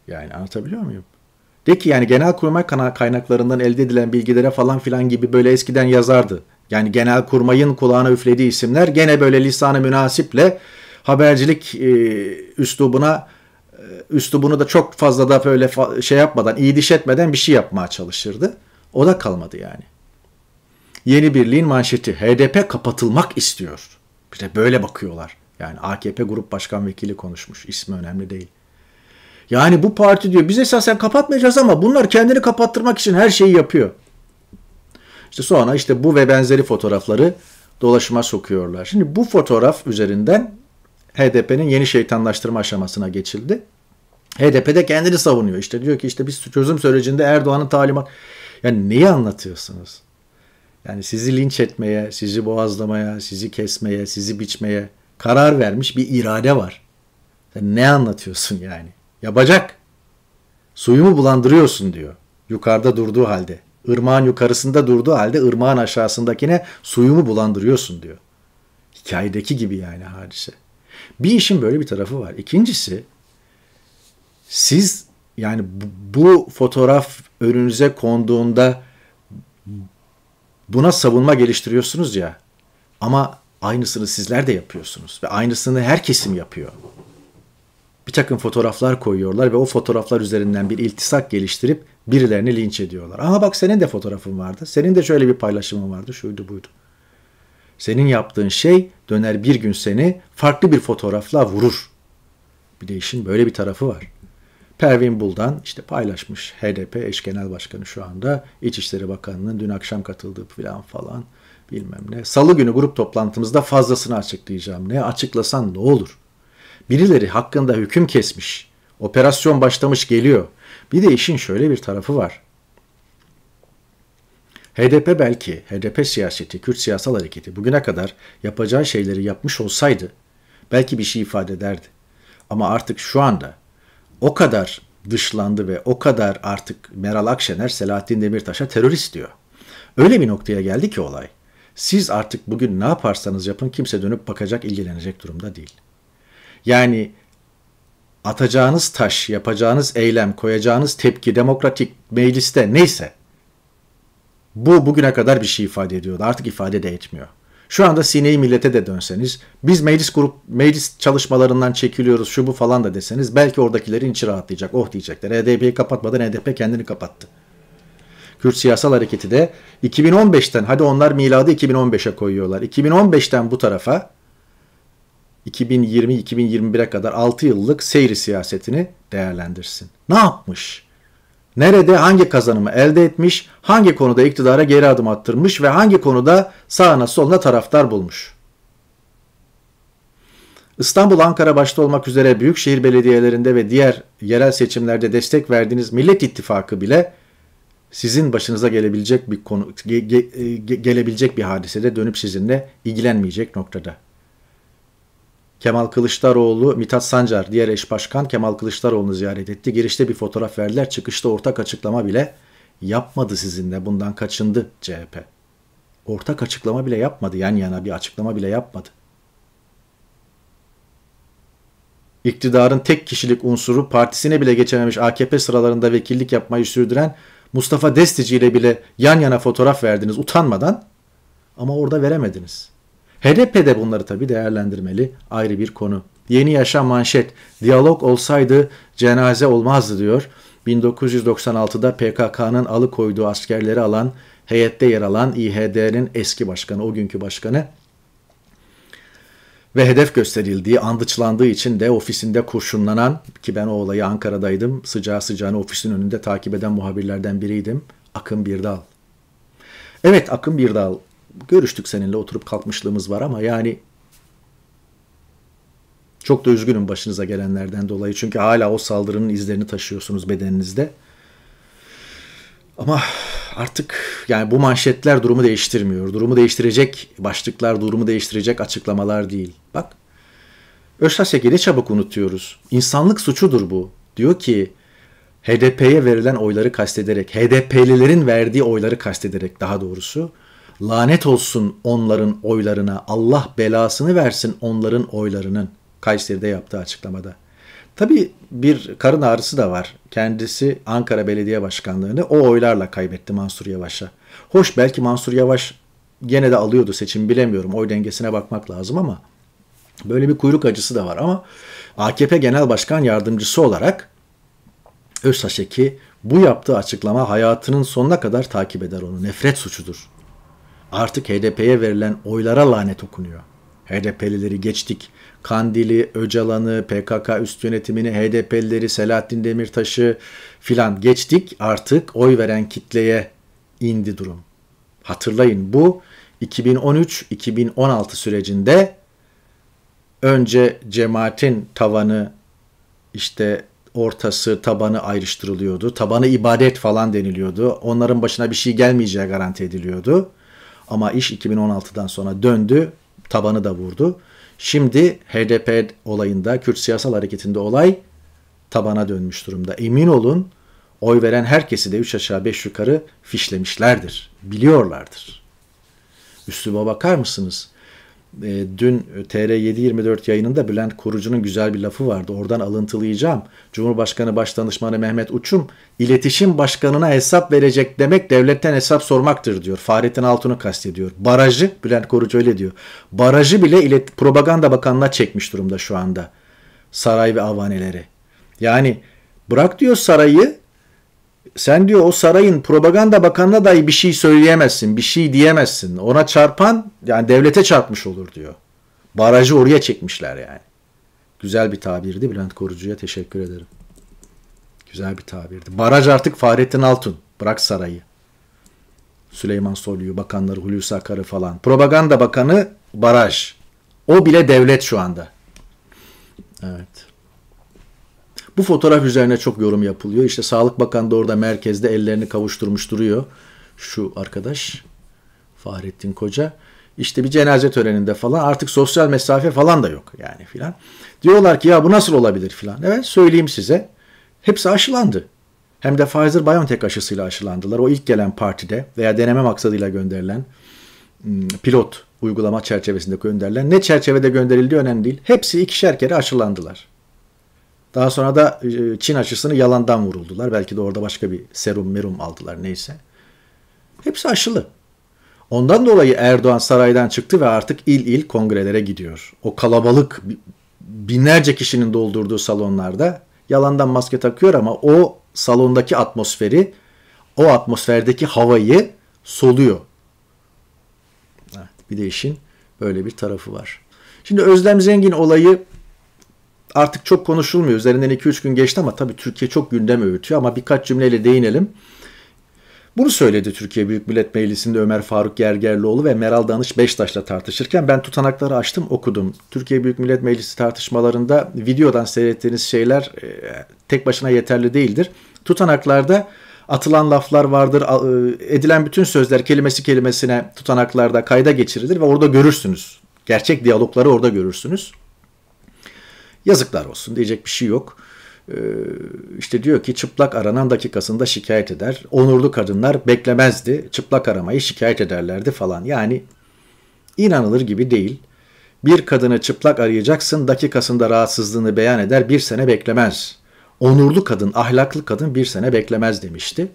[SPEAKER 1] Yani anlatabiliyor muyum? De ki yani genel kurmay kaynaklarından elde edilen bilgilere falan filan gibi böyle eskiden yazardı. Yani genel kurmayın kulağına üflediği isimler gene böyle lisanı münasiple habercilik e, üslubuna e, üslubunu da çok fazla da böyle şey yapmadan, iyi diş etmeden bir şey yapmaya çalışırdı. O da kalmadı yani. Yeni birliğin manşeti HDP kapatılmak istiyor. İşte böyle bakıyorlar. Yani AKP Grup Başkan Vekili konuşmuş. İsmi önemli değil. Yani bu parti diyor biz esasen kapatmayacağız ama bunlar kendini kapattırmak için her şeyi yapıyor. İşte sonra işte bu ve benzeri fotoğrafları dolaşıma sokuyorlar. Şimdi bu fotoğraf üzerinden HDP'nin yeni şeytanlaştırma aşamasına geçildi. HDP de kendini savunuyor. İşte diyor ki işte biz çözüm sürecinde Erdoğan'ın talimat yani neyi anlatıyorsunuz? Yani sizi linç etmeye, sizi boğazlamaya, sizi kesmeye, sizi biçmeye karar vermiş bir irade var. Sen ne anlatıyorsun yani? Ya bacak. Suyumu bulandırıyorsun diyor. Yukarıda durduğu halde. Irmağın yukarısında durduğu halde ırmağın aşağısındakine suyumu bulandırıyorsun diyor. Hikayedeki gibi yani hadise. Bir işin böyle bir tarafı var. İkincisi siz yani bu fotoğraf önünüze konduğunda buna savunma geliştiriyorsunuz ya ama aynısını sizler de yapıyorsunuz ve aynısını her kesim yapıyor. Bir takım fotoğraflar koyuyorlar ve o fotoğraflar üzerinden bir iltisak geliştirip birilerini linç ediyorlar. Aha bak senin de fotoğrafın vardı. Senin de şöyle bir paylaşımın vardı. Şuydu buydu. Senin yaptığın şey döner bir gün seni farklı bir fotoğrafla vurur. Bir de işin böyle bir tarafı var. Pervin Buldan işte paylaşmış HDP eş genel başkanı şu anda İçişleri Bakanı'nın dün akşam katıldığı plan falan bilmem ne. Salı günü grup toplantımızda fazlasını açıklayacağım. Ne açıklasan ne olur? Birileri hakkında hüküm kesmiş. Operasyon başlamış geliyor. Bir de işin şöyle bir tarafı var. HDP belki, HDP siyaseti, Kürt siyasal hareketi bugüne kadar yapacağı şeyleri yapmış olsaydı belki bir şey ifade ederdi. Ama artık şu anda o kadar dışlandı ve o kadar artık Meral Akşener Selahattin Demirtaş'a terörist diyor. Öyle bir noktaya geldi ki olay. Siz artık bugün ne yaparsanız yapın kimse dönüp bakacak ilgilenecek durumda değil. Yani atacağınız taş, yapacağınız eylem, koyacağınız tepki demokratik mecliste neyse bu bugüne kadar bir şey ifade ediyordu. Artık ifade de etmiyor. Şu anda sineği millete de dönseniz, biz meclis grup meclis çalışmalarından çekiliyoruz şu bu falan da deseniz belki oradakilerin içi rahatlayacak, oh diyecekler. HDP'yi e kapatmadan HDP e kendini kapattı. Kürt Siyasal Hareketi de 2015'ten hadi onlar miladı 2015'e koyuyorlar. 2015'ten bu tarafa 2020-2021'e kadar 6 yıllık seyri siyasetini değerlendirsin. Ne yapmış? Nerede hangi kazanımı elde etmiş, hangi konuda iktidara geri adım attırmış ve hangi konuda sağına soluna taraftar bulmuş. İstanbul, Ankara başta olmak üzere büyükşehir belediyelerinde ve diğer yerel seçimlerde destek verdiğiniz Millet İttifakı bile sizin başınıza gelebilecek bir konu ge, ge, gelebilecek bir hadisede dönüp sizinle ilgilenmeyecek noktada. Kemal Kılıçdaroğlu, Mithat Sancar, diğer eş başkan Kemal Kılıçdaroğlu'nu ziyaret etti. Girişte bir fotoğraf verdiler, çıkışta ortak açıklama bile yapmadı sizinle. Bundan kaçındı CHP. Ortak açıklama bile yapmadı, yan yana bir açıklama bile yapmadı. İktidarın tek kişilik unsuru partisine bile geçememiş AKP sıralarında vekillik yapmayı sürdüren Mustafa Destici ile bile yan yana fotoğraf verdiniz utanmadan ama orada veremediniz.'' HDP de bunları tabii değerlendirmeli ayrı bir konu. Yeni Yaşam manşet, diyalog olsaydı cenaze olmazdı diyor. 1996'da PKK'nın alıkoyduğu askerleri alan, heyette yer alan İHD'nin eski başkanı, o günkü başkanı ve hedef gösterildiği, andıçlandığı için de ofisinde kurşunlanan ki ben o olayı Ankara'daydım, sıcağı sıcağına ofisin önünde takip eden muhabirlerden biriydim. Akın Birdal. Evet Akın Birdal görüştük seninle oturup kalkmışlığımız var ama yani çok da üzgünüm başınıza gelenlerden dolayı. Çünkü hala o saldırının izlerini taşıyorsunuz bedeninizde. Ama artık yani bu manşetler durumu değiştirmiyor. Durumu değiştirecek başlıklar, durumu değiştirecek açıklamalar değil. Bak Öztaşekil'i çabuk unutuyoruz. İnsanlık suçudur bu. Diyor ki HDP'ye verilen oyları kastederek, HDP'lilerin verdiği oyları kastederek daha doğrusu Lanet olsun onların oylarına. Allah belasını versin onların oylarının. Kayseri'de yaptığı açıklamada. Tabii bir karın ağrısı da var. Kendisi Ankara Belediye Başkanlığı'nı o oylarla kaybetti Mansur Yavaş'a. Hoş belki Mansur Yavaş gene de alıyordu seçim bilemiyorum. Oy dengesine bakmak lazım ama böyle bir kuyruk acısı da var ama AKP Genel Başkan Yardımcısı olarak Öztaş'taki bu yaptığı açıklama hayatının sonuna kadar takip eder onu. Nefret suçudur. Artık HDP'ye verilen oylara lanet okunuyor. HDP'lileri geçtik. Kandili, Öcalan'ı, PKK üst yönetimini, HDP'lileri, Selahattin Demirtaş'ı filan geçtik. Artık oy veren kitleye indi durum. Hatırlayın bu 2013-2016 sürecinde önce cemaatin tavanı işte ortası tabanı ayrıştırılıyordu. Tabanı ibadet falan deniliyordu. Onların başına bir şey gelmeyeceği garanti ediliyordu. Ama iş 2016'dan sonra döndü, tabanı da vurdu. Şimdi HDP olayında, Kürt siyasal hareketinde olay tabana dönmüş durumda. Emin olun oy veren herkesi de 3 aşağı 5 yukarı fişlemişlerdir. Biliyorlardır. Üsluba bakar mısınız? e, dün TR724 yayınında Bülent Korucu'nun güzel bir lafı vardı. Oradan alıntılayacağım. Cumhurbaşkanı Başdanışmanı Mehmet Uçum, iletişim başkanına hesap verecek demek devletten hesap sormaktır diyor. Fahrettin Altun'u kastediyor. Barajı, Bülent Korucu öyle diyor. Barajı bile ilet propaganda bakanına çekmiş durumda şu anda. Saray ve avaneleri. Yani bırak diyor sarayı sen diyor o sarayın propaganda bakanına dahi bir şey söyleyemezsin, bir şey diyemezsin. Ona çarpan yani devlete çarpmış olur diyor. Barajı oraya çekmişler yani. Güzel bir tabirdi. Bülent Korucu'ya teşekkür ederim. Güzel bir tabirdi. Baraj artık Fahrettin Altun. Bırak sarayı. Süleyman Soylu'yu, bakanları Hulusi Akar'ı falan. Propaganda bakanı baraj. O bile devlet şu anda. Evet. Bu fotoğraf üzerine çok yorum yapılıyor. İşte Sağlık Bakanı da orada merkezde ellerini kavuşturmuş duruyor. Şu arkadaş Fahrettin Koca. İşte bir cenaze töreninde falan artık sosyal mesafe falan da yok yani filan. Diyorlar ki ya bu nasıl olabilir filan. Evet söyleyeyim size. Hepsi aşılandı. Hem de Pfizer-BioNTech aşısıyla aşılandılar. O ilk gelen partide veya deneme maksadıyla gönderilen hmm, pilot uygulama çerçevesinde gönderilen ne çerçevede gönderildiği önemli değil. Hepsi ikişer kere aşılandılar. Daha sonra da e, Çin aşısını yalandan vuruldular. Belki de orada başka bir serum merum aldılar neyse. Hepsi aşılı. Ondan dolayı Erdoğan saraydan çıktı ve artık il il kongrelere gidiyor. O kalabalık binlerce kişinin doldurduğu salonlarda yalandan maske takıyor ama o salondaki atmosferi, o atmosferdeki havayı soluyor. Bir de işin böyle bir tarafı var. Şimdi Özlem Zengin olayı artık çok konuşulmuyor. Üzerinden 2-3 gün geçti ama tabii Türkiye çok gündem öğütüyor ama birkaç cümleyle değinelim. Bunu söyledi Türkiye Büyük Millet Meclisi'nde Ömer Faruk Gergerlioğlu ve Meral Danış Beştaş'la tartışırken ben tutanakları açtım okudum. Türkiye Büyük Millet Meclisi tartışmalarında videodan seyrettiğiniz şeyler e, tek başına yeterli değildir. Tutanaklarda atılan laflar vardır, e, edilen bütün sözler kelimesi kelimesine tutanaklarda kayda geçirilir ve orada görürsünüz. Gerçek diyalogları orada görürsünüz. Yazıklar olsun diyecek bir şey yok. Ee, işte diyor ki çıplak aranan dakikasında şikayet eder. Onurlu kadınlar beklemezdi. Çıplak aramayı şikayet ederlerdi falan. Yani inanılır gibi değil. Bir kadını çıplak arayacaksın dakikasında rahatsızlığını beyan eder bir sene beklemez. Onurlu kadın, ahlaklı kadın bir sene beklemez demişti.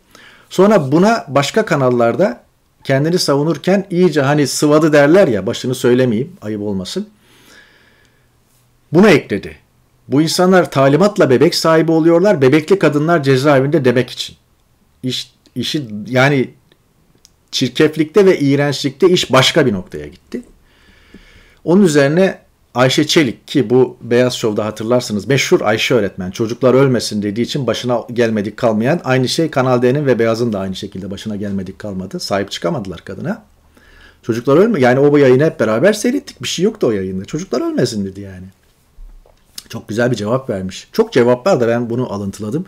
[SPEAKER 1] Sonra buna başka kanallarda kendini savunurken iyice hani sıvadı derler ya başını söylemeyeyim ayıp olmasın. Buna ekledi. Bu insanlar talimatla bebek sahibi oluyorlar. Bebekli kadınlar cezaevinde demek için. İş, işi yani çirkeflikte ve iğrençlikte iş başka bir noktaya gitti. Onun üzerine Ayşe Çelik ki bu Beyaz Şov'da hatırlarsınız meşhur Ayşe öğretmen çocuklar ölmesin dediği için başına gelmedik kalmayan aynı şey Kanal D'nin ve Beyaz'ın da aynı şekilde başına gelmedik kalmadı. Sahip çıkamadılar kadına. Çocuklar ölme yani o bu yayını hep beraber seyrettik bir şey yoktu o yayında çocuklar ölmesin dedi yani. Çok güzel bir cevap vermiş. Çok cevap var da ben bunu alıntıladım.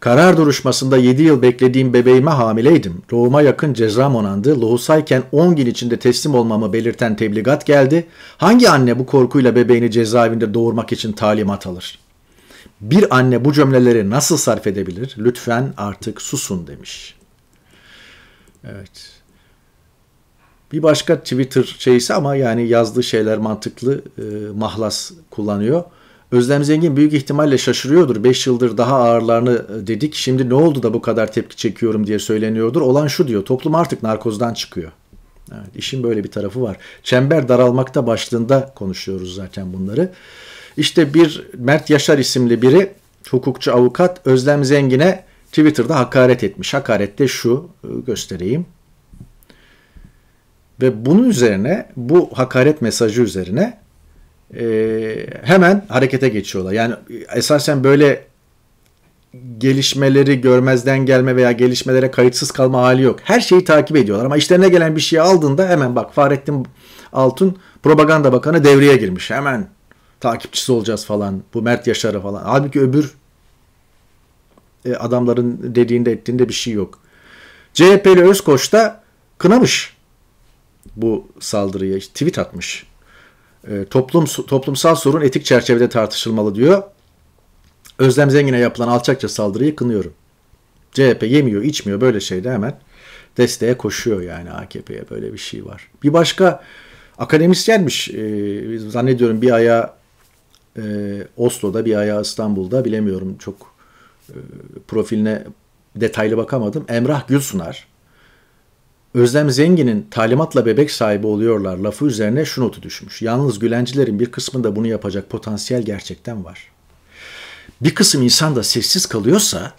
[SPEAKER 1] Karar duruşmasında 7 yıl beklediğim bebeğime hamileydim. Doğuma yakın cezam onandı. Lohusayken 10 gün içinde teslim olmamı belirten tebligat geldi. Hangi anne bu korkuyla bebeğini cezaevinde doğurmak için talimat alır? Bir anne bu cümleleri nasıl sarf edebilir? Lütfen artık susun demiş. Evet. Bir başka Twitter şeysi ama yani yazdığı şeyler mantıklı. E, mahlas kullanıyor. Özlem Zengin büyük ihtimalle şaşırıyordur. 5 yıldır daha ağırlarını e, dedik. Şimdi ne oldu da bu kadar tepki çekiyorum diye söyleniyordur. Olan şu diyor. Toplum artık narkozdan çıkıyor. Evet, işin böyle bir tarafı var. Çember daralmakta başlığında konuşuyoruz zaten bunları. İşte bir Mert Yaşar isimli biri hukukçu avukat Özlem Zengin'e Twitter'da hakaret etmiş. Hakaret de şu e, göstereyim. Ve bunun üzerine bu hakaret mesajı üzerine e, hemen harekete geçiyorlar. Yani esasen böyle gelişmeleri görmezden gelme veya gelişmelere kayıtsız kalma hali yok. Her şeyi takip ediyorlar ama işlerine gelen bir şeyi aldığında hemen bak Fahrettin Altun propaganda bakanı devreye girmiş. Hemen takipçisi olacağız falan. Bu Mert Yaşar'ı falan. Halbuki öbür e, adamların dediğinde ettiğinde bir şey yok. CHP'li Özkoç da kınamış bu saldırıya. Tweet atmış. E, toplum toplumsal sorun etik çerçevede tartışılmalı diyor. Özlem Zengin'e yapılan alçakça saldırıyı kınıyorum. CHP yemiyor, içmiyor böyle şeyde hemen desteğe koşuyor yani AKP'ye böyle bir şey var. Bir başka akademisyenmiş e, zannediyorum bir ayağı e, Oslo'da bir ayağı İstanbul'da bilemiyorum çok e, profiline detaylı bakamadım. Emrah Gülsunar Özlem Zengin'in talimatla bebek sahibi oluyorlar lafı üzerine şu notu düşmüş. Yalnız gülencilerin bir kısmında bunu yapacak potansiyel gerçekten var. Bir kısım insan da sessiz kalıyorsa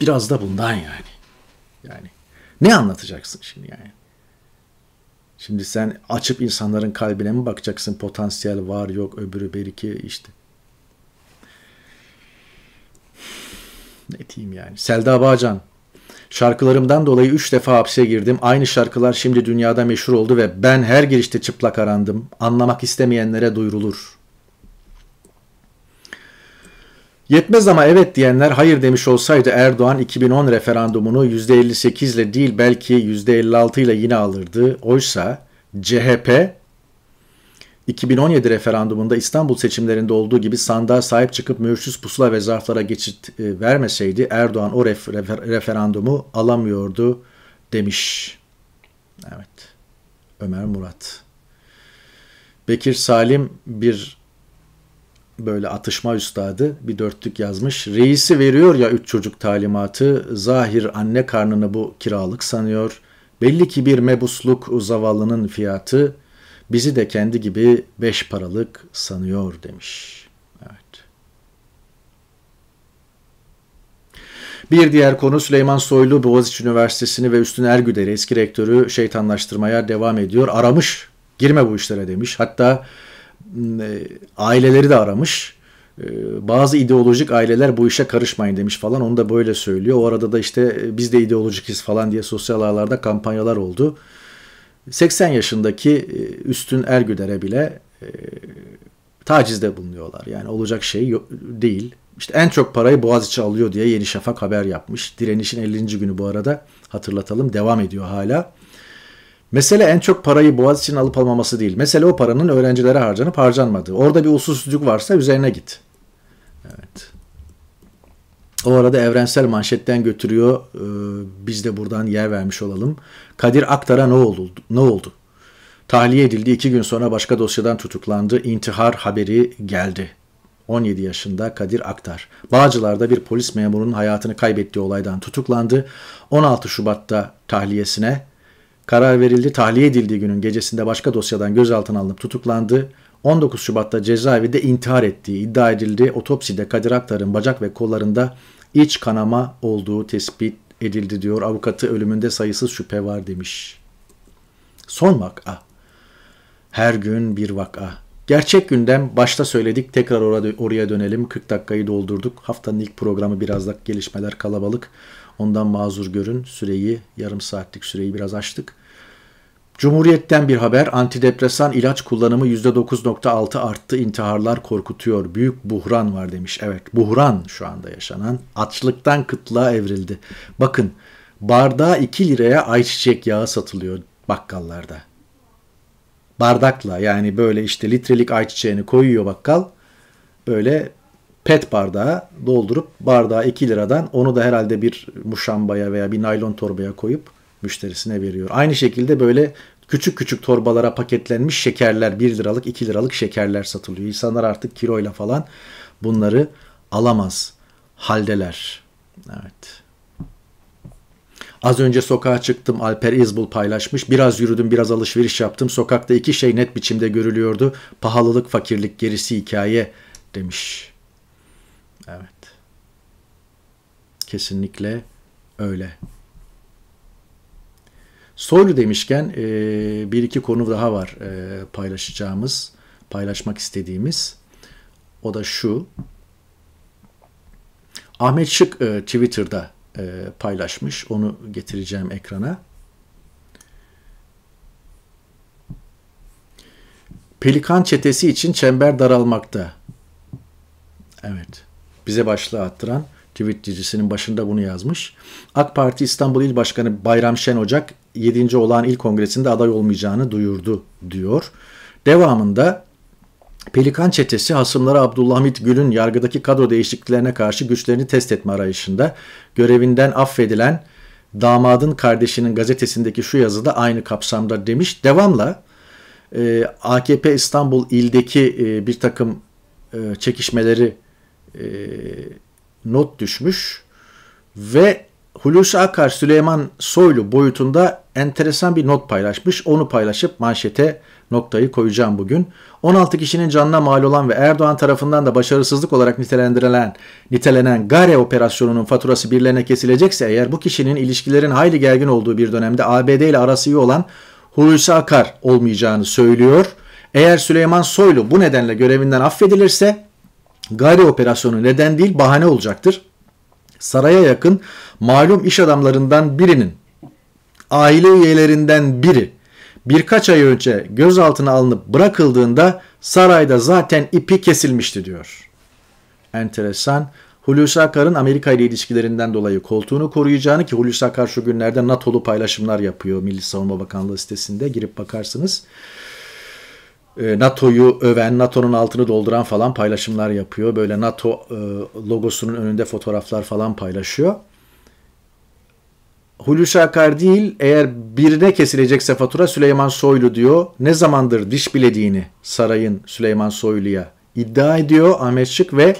[SPEAKER 1] biraz da bundan yani. Yani ne anlatacaksın şimdi yani? Şimdi sen açıp insanların kalbine mi bakacaksın? Potansiyel var yok öbürü belki işte. Ne diyeyim yani? Selda Bağcan Şarkılarımdan dolayı 3 defa hapse girdim. Aynı şarkılar şimdi dünyada meşhur oldu ve ben her girişte çıplak arandım. Anlamak istemeyenlere duyurulur. Yetmez ama evet diyenler hayır demiş olsaydı Erdoğan 2010 referandumunu %58 ile değil belki %56 ile yine alırdı. Oysa CHP 2017 referandumunda İstanbul seçimlerinde olduğu gibi sandığa sahip çıkıp mühürsüz pusula ve zarflara geçit e, vermeseydi Erdoğan o ref, refer, referandumu alamıyordu demiş. Evet. Ömer Murat. Bekir Salim bir böyle atışma üstadı bir dörtlük yazmış. Reisi veriyor ya üç çocuk talimatı. Zahir anne karnını bu kiralık sanıyor. Belli ki bir mebusluk zavallının fiyatı.'' Bizi de kendi gibi beş paralık sanıyor demiş. Evet. Bir diğer konu Süleyman Soylu Boğaziçi Üniversitesi'ni ve Üstün Ergüder'i eski rektörü şeytanlaştırmaya devam ediyor. Aramış, girme bu işlere demiş. Hatta e, aileleri de aramış e, bazı ideolojik aileler bu işe karışmayın demiş falan. Onu da böyle söylüyor. O arada da işte biz de ideolojikiz falan diye sosyal ağlarda kampanyalar oldu. 80 yaşındaki e, Üstün Ergüder'e bile e, tacizde bulunuyorlar. Yani olacak şey değil. İşte en çok parayı Boğaziçi alıyor diye Yeni Şafak haber yapmış. Direnişin 50. günü bu arada hatırlatalım devam ediyor hala. Mesele en çok parayı Boğaziçi'nin alıp almaması değil. Mesele o paranın öğrencilere harcanıp harcanmadığı. Orada bir usulsüzlük varsa üzerine git. Evet. O arada evrensel manşetten götürüyor. Ee, biz de buradan yer vermiş olalım. Kadir Aktar'a ne oldu? Ne oldu? Tahliye edildi. iki gün sonra başka dosyadan tutuklandı. İntihar haberi geldi. 17 yaşında Kadir Aktar. Bağcılar'da bir polis memurunun hayatını kaybettiği olaydan tutuklandı. 16 Şubat'ta tahliyesine karar verildi. Tahliye edildiği günün gecesinde başka dosyadan gözaltına alınıp tutuklandı. 19 Şubat'ta cezaevinde intihar ettiği iddia edildi. Otopside Kadir Aktar'ın bacak ve kollarında iç kanama olduğu tespit edildi diyor. Avukatı ölümünde sayısız şüphe var demiş. Son vaka. Her gün bir vaka. Gerçek gündem başta söyledik tekrar oraya dönelim. 40 dakikayı doldurduk. Haftanın ilk programı biraz da gelişmeler kalabalık. Ondan mazur görün. Süreyi yarım saatlik süreyi biraz açtık. Cumhuriyet'ten bir haber antidepresan ilaç kullanımı %9.6 arttı intiharlar korkutuyor büyük buhran var demiş. Evet buhran şu anda yaşanan açlıktan kıtlığa evrildi. Bakın bardağa 2 liraya ayçiçek yağı satılıyor bakkallarda. Bardakla yani böyle işte litrelik ayçiçeğini koyuyor bakkal. Böyle pet bardağı doldurup bardağı 2 liradan onu da herhalde bir muşambaya veya bir naylon torbaya koyup müşterisine veriyor. Aynı şekilde böyle küçük küçük torbalara paketlenmiş şekerler 1 liralık 2 liralık şekerler satılıyor. İnsanlar artık kiloyla falan bunları alamaz haldeler. Evet. Az önce sokağa çıktım Alper İzbul paylaşmış. Biraz yürüdüm biraz alışveriş yaptım. Sokakta iki şey net biçimde görülüyordu. Pahalılık fakirlik gerisi hikaye demiş. Evet. Kesinlikle öyle. Soylu demişken e, bir iki konu daha var e, paylaşacağımız, paylaşmak istediğimiz. O da şu. Ahmet Şık e, Twitter'da paylaşmış. Onu getireceğim ekrana. Pelikan çetesi için çember daralmakta. Evet. Bize başlığı attıran tweetçicisinin başında bunu yazmış. AK Parti İstanbul İl Başkanı Bayram Şen Ocak 7. olağan ilk kongresinde aday olmayacağını duyurdu diyor. Devamında Pelikan çetesi hasımları Abdülhamit Gül'ün yargıdaki kadro değişikliklerine karşı güçlerini test etme arayışında görevinden affedilen damadın kardeşinin gazetesindeki şu yazıda aynı kapsamda demiş. Devamla e, AKP İstanbul ildeki e, bir takım e, çekişmeleri e, not düşmüş ve Hulusi Akar Süleyman Soylu boyutunda enteresan bir not paylaşmış. Onu paylaşıp manşete noktayı koyacağım bugün. 16 kişinin canına mal olan ve Erdoğan tarafından da başarısızlık olarak nitelendirilen, nitelenen Gare operasyonunun faturası birilerine kesilecekse eğer bu kişinin ilişkilerin hayli gergin olduğu bir dönemde ABD ile arası iyi olan Hulusi Akar olmayacağını söylüyor. Eğer Süleyman Soylu bu nedenle görevinden affedilirse Gayri operasyonu neden değil bahane olacaktır. Saraya yakın malum iş adamlarından birinin aile üyelerinden biri birkaç ay önce gözaltına alınıp bırakıldığında sarayda zaten ipi kesilmişti diyor. Enteresan. Hulusi Akar'ın Amerika ile ilişkilerinden dolayı koltuğunu koruyacağını ki Hulusi Akar şu günlerde NATO'lu paylaşımlar yapıyor Milli Savunma Bakanlığı sitesinde girip bakarsınız. Ee, NATO'yu öven, NATO'nun altını dolduran falan paylaşımlar yapıyor. Böyle NATO e, logosunun önünde fotoğraflar falan paylaşıyor. Hulusi Akar değil eğer birine kesilecekse fatura Süleyman Soylu diyor. Ne zamandır diş bilediğini sarayın Süleyman Soylu'ya iddia ediyor Ahmet Şık ve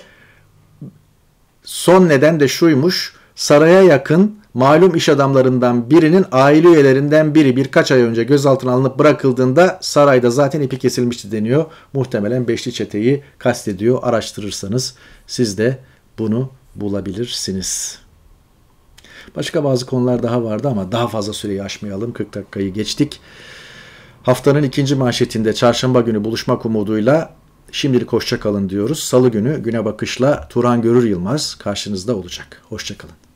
[SPEAKER 1] son neden de şuymuş. Saraya yakın malum iş adamlarından birinin aile üyelerinden biri birkaç ay önce gözaltına alınıp bırakıldığında sarayda zaten ipi kesilmişti deniyor. Muhtemelen Beşli Çete'yi kastediyor. Araştırırsanız siz de bunu bulabilirsiniz. Başka bazı konular daha vardı ama daha fazla süreyi aşmayalım. 40 dakikayı geçtik. Haftanın ikinci manşetinde çarşamba günü buluşmak umuduyla şimdilik hoşçakalın diyoruz. Salı günü güne bakışla Turan Görür Yılmaz karşınızda olacak. Hoşçakalın.